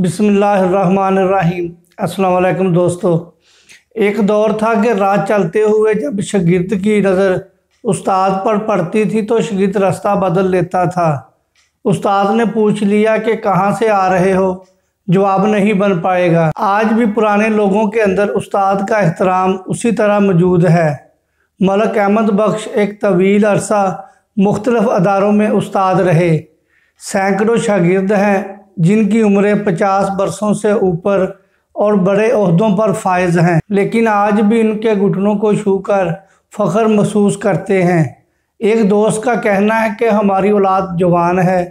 बिसमीम अस्सलाम दोस्तों एक दौर था कि रात चलते हुए जब शगिर्द की नज़र उस्ताद पर पड़ती थी तो शगिर्द रास्ता बदल लेता था उस्ताद ने पूछ लिया कि कहाँ से आ रहे हो जवाब नहीं बन पाएगा आज भी पुराने लोगों के अंदर उस्ताद का एहतराम उसी तरह मौजूद है मलक अहमद बख्श एक तवील अरसा मुख्तलफ़ अदारों में उस्ताद रहे सैकड़ों शागिर्द हैं जिनकी उम्रें 50 वर्षों से ऊपर और बड़े अहदों पर फायज हैं लेकिन आज भी इनके घुटनों को छूकर फ़ख्र महसूस करते हैं एक दोस्त का कहना है कि हमारी औलाद जवान है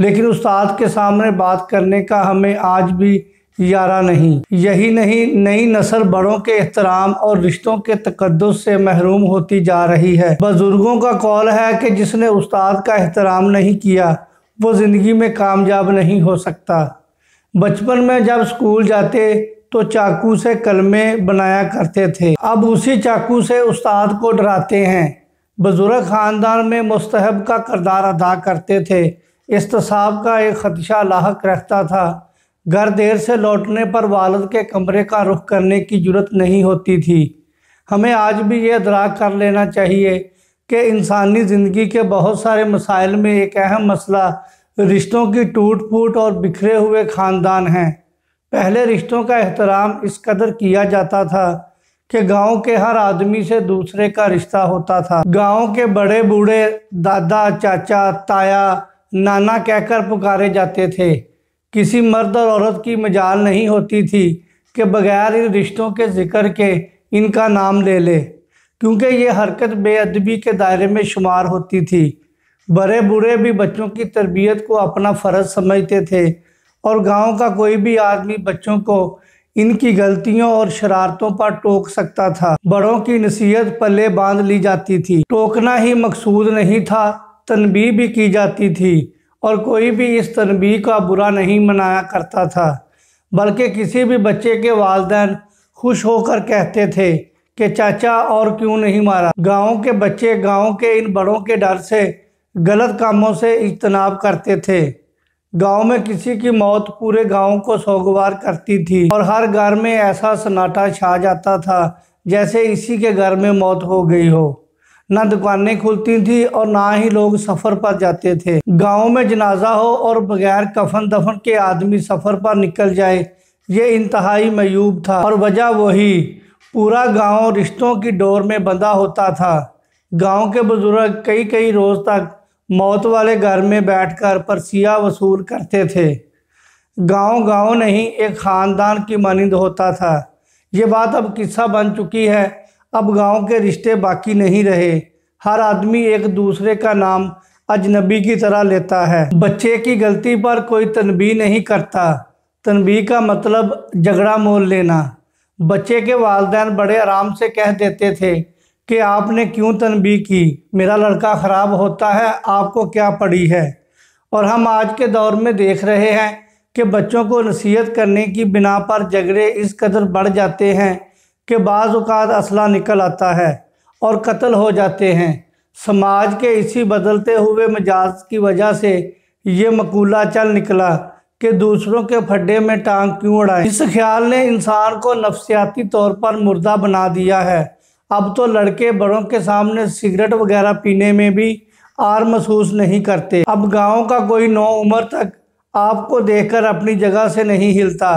लेकिन उस्ताद के सामने बात करने का हमें आज भी यारा नहीं यही नहीं नई नस्ल बड़ों के एहतराम और रिश्तों के तकद्दस से महरूम होती जा रही है बुजुर्गों का कौल है कि जिसने उस्ताद का एहतराम नहीं किया वो ज़िंदगी में कामयाब नहीं हो सकता बचपन में जब स्कूल जाते तो चाकू से कलमे बनाया करते थे अब उसी चाकू से उस्ताद को डराते हैं बुज़ुर्ग ख़ानदान में मुस्तहब का करदार अदा करते थे इसतसाब का एक ख़दशा लाक रखता था घर देर से लौटने पर वालद के कमरे का रुख करने की जरूरत नहीं होती थी हमें आज भी यह दराक कर लेना चाहिए कि इंसानी ज़िंदगी के बहुत सारे मसाइल में एक अहम मसला रिश्तों की टूट फूट और बिखरे हुए ख़ानदान हैं पहले रिश्तों का एहतराम इस कदर किया जाता था कि गांव के हर आदमी से दूसरे का रिश्ता होता था गांव के बड़े बूढ़े दादा चाचा ताया नाना कहकर पुकारे जाते थे किसी मर्द और औरत की मजाल नहीं होती थी कि बगैर इन रिश्तों के जिक्र के इनका नाम ले ले क्योंकि ये हरकत बेअदबी के दायरे में शुमार होती थी बड़े बूढ़े भी बच्चों की तरबियत को अपना फ़र्ज समझते थे और गांव का कोई भी आदमी बच्चों को इनकी गलतियों और शरारतों पर टोक सकता था बड़ों की नसीहत पल्ले बांध ली जाती थी टोकना ही मकसूद नहीं था तनबी भी की जाती थी और कोई भी इस तनबी का बुरा नहीं मनाया करता था बल्कि किसी भी बच्चे के वालदेन खुश होकर कहते थे कि चाचा और क्यों नहीं मारा गांव के बच्चे गांव के इन बड़ों के डर से गलत कामों से इजतनाब करते थे गांव में किसी की मौत पूरे गांव को सौगवार करती थी और हर घर में ऐसा सन्नाटा छा जाता था जैसे इसी के घर में मौत हो गई हो ना दुकानें खुलती थी और ना ही लोग सफ़र पर जाते थे गांव में जनाजा हो और बगैर कफन दफन के आदमी सफ़र पर निकल जाए ये इंतहाई मयूब था और वजह वही पूरा गांव रिश्तों की डोर में बंधा होता था गांव के बुजुर्ग कई कई रोज़ तक मौत वाले घर में बैठकर परसिया वसूल करते थे गांव गांव नहीं एक ख़ानदान की मानंद होता था ये बात अब किस्सा बन चुकी है अब गांव के रिश्ते बाकी नहीं रहे हर आदमी एक दूसरे का नाम अजनबी की तरह लेता है बच्चे की गलती पर कोई तनबी नहीं करता तनबी का मतलब झगड़ा मोल लेना बच्चे के वालदेन बड़े आराम से कह देते थे कि आपने क्यों तनबी की मेरा लड़का ख़राब होता है आपको क्या पड़ी है और हम आज के दौर में देख रहे हैं कि बच्चों को नसीहत करने की बिना पर झगड़े इस कदर बढ़ जाते हैं कि बाज़ात असला निकल आता है और कत्ल हो जाते हैं समाज के इसी बदलते हुए मजाज की वजह से ये मकूला चल निकला कि दूसरों के फड्डे में टांग क्यों उड़ाएं इस ख्याल ने इंसान को नफसियाती तौर पर मुर्दा बना दिया है अब तो लड़के बड़ों के सामने सिगरेट वगैरह पीने में भी आर महसूस नहीं करते अब गाँव का कोई नौ उम्र तक आपको देखकर अपनी जगह से नहीं हिलता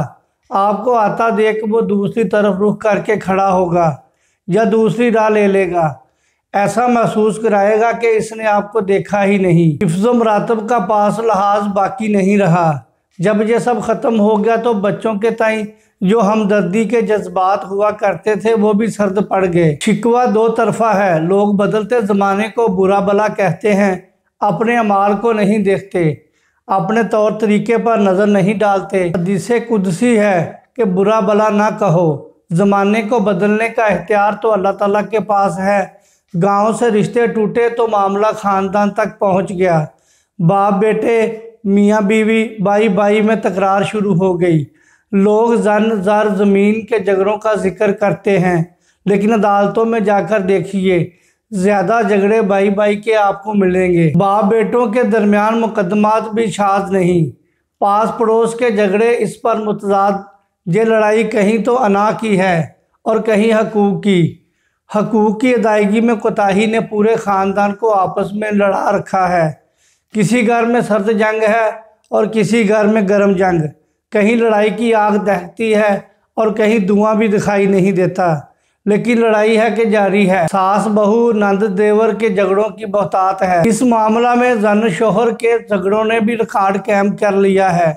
आपको आता देख वो दूसरी तरफ रुख करके खड़ा होगा या दूसरी राह ले लेगा ऐसा महसूस कराएगा कि इसने आपको देखा ही नहीं हिफ्ज़ मरातब का पास लिहाज बाकी नहीं रहा जब ये सब ख़त्म हो गया तो बच्चों के ताई जो हमदर्दी के जज्बात हुआ करते थे वो भी सर्द पड़ गए शिकवा दो तरफा है लोग बदलते ज़माने को बुरा भला कहते हैं अपने अमाल को नहीं देखते अपने तौर तरीके पर नज़र नहीं डालते हदीसे कुदसी है कि बुरा भला ना कहो ज़माने को बदलने का अख्तियार तो अल्लाह ताला के पास है गांव से रिश्ते टूटे तो मामला ख़ानदान तक पहुंच गया बाप बेटे मियाँ बीवी बाई बाई में तकरार शुरू हो गई लोग जन ज़र ज़मीन के झगड़ों का जिक्र करते हैं लेकिन अदालतों में जाकर देखिए ज़्यादा झगड़े बाई बाई के आपको मिलेंगे बाप बेटों के दरमियान मुकदमात भी शाद नहीं पास पड़ोस के झगड़े इस पर मुतजाद ये लड़ाई कहीं तो अना की है और कहीं हकूक़ की हकूक़ की अदायगी में कोताही ने पूरे ख़ानदान को आपस में लड़ा रखा है किसी घर में सर्द जंग है और किसी घर में गर्म जंग कहीं लड़ाई की आग दहती है और कहीं धुआं भी दिखाई नहीं देता लेकिन लड़ाई है कि जारी है सास बहू नंद देवर के झगड़ों की बहुतात है इस मामला में जन शोहर के झगड़ों ने भी रिकॉर्ड कैम कर लिया है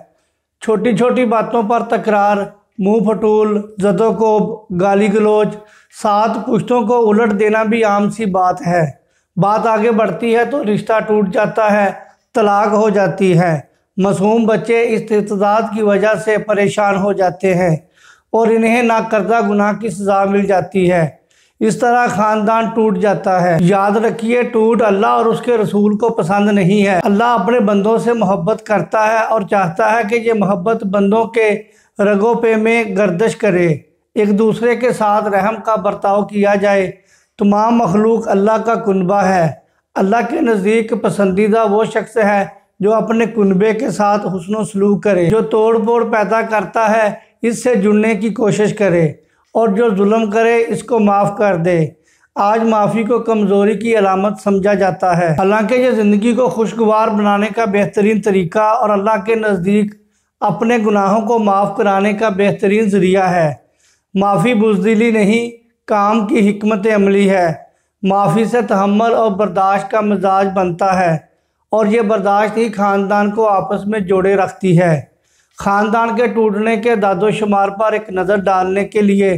छोटी छोटी बातों पर तकरार मुंह फटूल जदोकोब गाली गलोच सात पुश्तों को उलट देना भी आम सी बात है बात आगे बढ़ती है तो रिश्ता टूट जाता है तलाक हो जाती है मासूम बच्चे इस तदाद की वजह से परेशान हो जाते हैं और इन्हें नाकर्दा गुनाह की सज़ा मिल जाती है इस तरह खानदान टूट जाता है याद रखिए टूट अल्लाह और उसके रसूल को पसंद नहीं है अल्लाह अपने बंदों से मोहब्बत करता है और चाहता है कि ये मोहब्बत बंदों के रगों पे में गर्दश करे एक दूसरे के साथ रहम का बर्ताव किया जाए तमाम मखलूक अल्लाह का कुनबा है अल्लाह के नज़दीक पसंदीदा वो शख्स है जो अपने कुनबे के साथ हसन सलूक करे जो तोड़ फोड़ पैदा करता है इससे जुड़ने की कोशिश करे और जो जुल्म करे इसको माफ़ कर दे आज माफ़ी को कमज़ोरी की अलामत समझा जाता है हालांकि ये ज़िंदगी को खुशगवार बनाने का बेहतरीन तरीका और अल्लाह के नज़दीक अपने गुनाहों को माफ़ कराने का बेहतरीन ज़रिया है माफ़ी बुजदिली नहीं काम की हमत अमली है माफ़ी से तहमल और बर्दाश्त का मिजाज बनता है और ये बर्दाश्त ही ख़ानदान को आपस में जोड़े रखती है ख़ानदान के टूटने के दादोशुमार पर एक नज़र डालने के लिए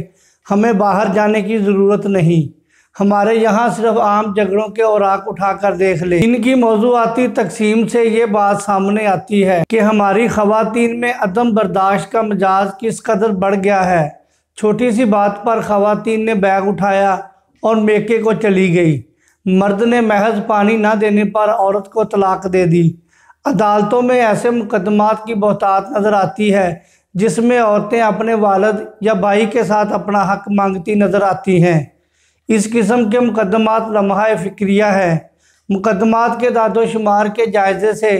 हमें बाहर जाने की ज़रूरत नहीं हमारे यहाँ सिर्फ आम झगड़ों के औराक उठा कर देख ले इनकी मौजूदी तकसीम से ये बात सामने आती है कि हमारी खातन में अदम बर्दाश्त का मिजाज किस कदर बढ़ गया है छोटी सी बात पर खातन ने बैग उठाया और मेके को चली गई मर्द ने महज पानी ना देने पर औरत को तलाक दे दी अदालतों में ऐसे मुकदमात की बहतात नज़र आती है जिसमें औरतें अपने वालद या भाई के साथ अपना हक मांगती नज़र आती हैं इस किस्म के मुकदमात लम्हा फ़िक्रिया है मुकदमात के दादोशुमार के जायजे से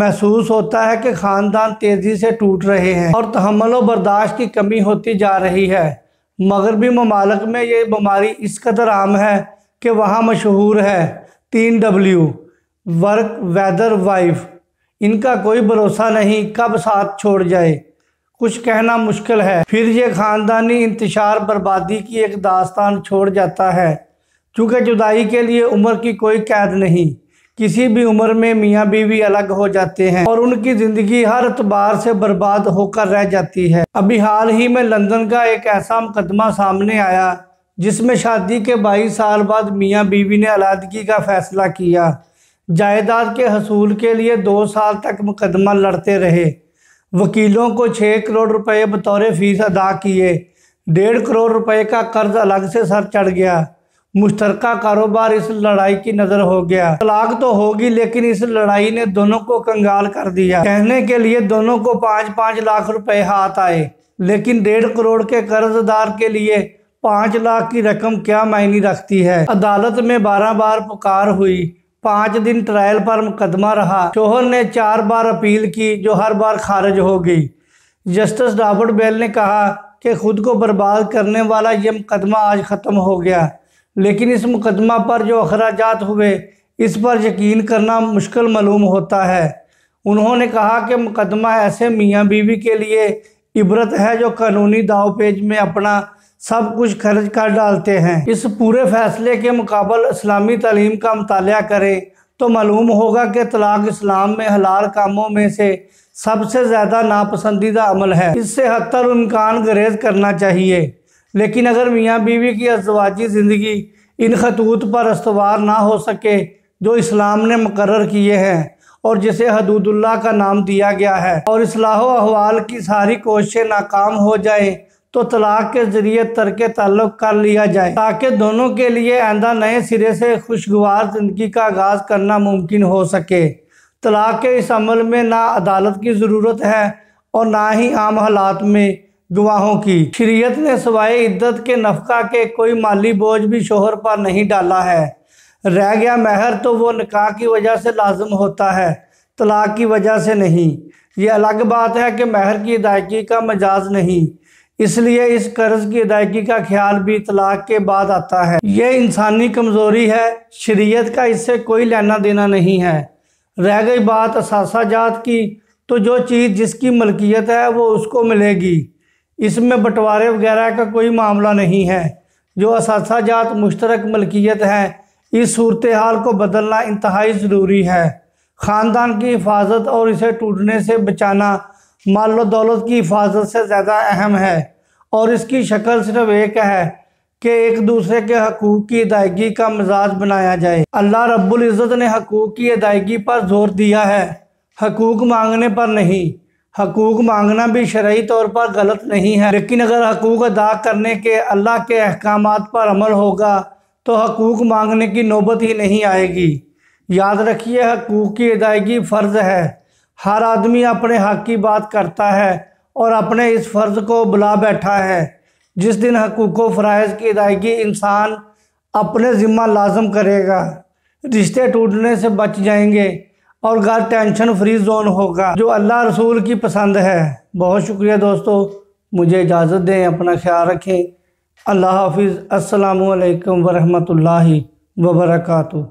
महसूस होता है कि ख़ानदान तेज़ी से टूट रहे हैं और तहमल बर्दाश्त की कमी होती जा रही है मगरबी ममालक में ये बीमारी इस कदर आम है कि वहाँ मशहूर है तीन डब्ल्यू वर्क वेदर वाइफ इनका कोई भरोसा नहीं कब साथ छोड़ जाए कुछ कहना मुश्किल है फिर ये ख़ानदानी इंतशार बर्बादी की एक दास्तान छोड़ जाता है चूँकि जुदाई के लिए उम्र की कोई कैद नहीं किसी भी उम्र में मियाँ बीवी अलग हो जाते हैं और उनकी ज़िंदगी हर अतबार से बर्बाद होकर रह जाती है अभी हाल ही में लंदन का एक ऐसा मुकदमा सामने आया जिसमें शादी के बाईस साल बाद मियाँ बीवी ने अलादगी का फ़ैसला किया जायदाद के हसूल के लिए दो साल तक मुकदमा लड़ते रहे वकीलों को छः करोड़ रुपये बतौर फ़ीस अदा किए डेढ़ करोड़ रुपये का कर्ज अलग से सर चढ़ गया मुश्तर कारोबार इस लड़ाई की नजर हो गया तलाक तो होगी लेकिन इस लड़ाई ने दोनों को कंगाल कर दिया कहने के लिए दोनों को पाँच पाँच लाख रुपए हाथ आए लेकिन डेढ़ करोड़ के कर्जदार के लिए पाँच लाख की रकम क्या मायने रखती है अदालत में बारह बार पुकार हुई पाँच दिन ट्रायल पर मुकदमा रहा शोहर ने चार बार अपील की जो हर बार खारिज हो गई जस्टिस रॉबर्ट बेल ने कहा कि खुद को बर्बाद करने वाला ये मुकदमा आज ख़त्म हो गया लेकिन इस मुकदमा पर जो अखराज हुए इस पर यकीन करना मुश्किल मालूम होता है उन्होंने कहा कि मुकदमा ऐसे मियाँ बीवी के लिए इबरत है जो कानूनी दाव पेज में अपना सब कुछ खर्च कर डालते हैं इस पूरे फैसले के मुकाबल इस्लामी तलीम का मताल करें तो मालूम होगा कि तलाक इस्लाम में हलाल कामों में से सबसे ज़्यादा नापसंदीदा अमल है इससे हतर इम्कान गरेज करना चाहिए लेकिन अगर मियाँ बीवी की अजवाजी ज़िंदगी इन खतूत पर अस्तवार ना हो सके जो इस्लाम ने मुकर किए हैं और जिसे हदूदुल्ला का नाम दिया गया है और इसलाह अहवाल की सारी कोशिशें नाकाम हो जाए तो तलाक के ज़रिए तरक ताल्लुक़ कर लिया जाए ताकि दोनों के लिए आंदा नए सिरे से खुशगवार ज़िंदगी का आगाज़ करना मुमकिन हो सके तलाक के इस अमल में ना अदालत की ज़रूरत है और ना ही आम हालात में गवाहों की शरीयत ने सवाए इद्दत के नफका के कोई माली बोझ भी शोहर पर नहीं डाला है रह गया महर तो वो निकाह की वजह से लाजम होता है तलाक की वजह से नहीं ये अलग बात है कि महर की अदायगी का मजाज नहीं इसलिए इस कर्ज की अदायगी का ख्याल भी तलाक के बाद आता है यह इंसानी कमज़ोरी है शरीयत का इससे कोई लेना देना नहीं है रह गई बात जात की तो जो चीज़ जिसकी मलकियत है वो उसको मिलेगी इसमें बंटवारे वगैरह का कोई मामला नहीं है जो असाजात मुश्तरक मलकियत हैं इस सूरत हाल को बदलना इंतहाई ज़रूरी है ख़ानदान की हिफाजत और इसे टूटने से बचाना माल दौलत की हिफाजत से ज़्यादा अहम है और इसकी शक्ल सिर्फ एक है कि एक दूसरे के हकूक़ की अदायगी का मजाज बनाया जाए अल्लाह रब्बुल इज़्ज़त ने हकूक़ की अदायगी पर जोर दिया है हकूक़ मांगने पर नहीं हकूक़ मांगना भी शर्य तौर पर गलत नहीं है लेकिन अगर हकूक़ अदा करने के अल्लाह के अहकाम पर अमल होगा तो हकूक़ मांगने की नौबत ही नहीं आएगी याद रखिए हकूक़ की अदायगी फ़र्ज़ है हर आदमी अपने हक की बात करता है और अपने इस फ़र्ज़ को बुला बैठा है जिस दिन हकूक़ फ़रज़ की अदायगी इंसान अपने ज़िम्मा लाजम करेगा रिश्ते टूटने से बच जाएंगे और घर टेंशन फ्री जोन होगा जो अल्लाह रसूल की पसंद है बहुत शुक्रिया दोस्तों मुझे इजाज़त दें अपना ख्याल रखें अल्लाह हाफिज़ अस्सलाम वालेकुम वरहमतुल्लाहि वबरकू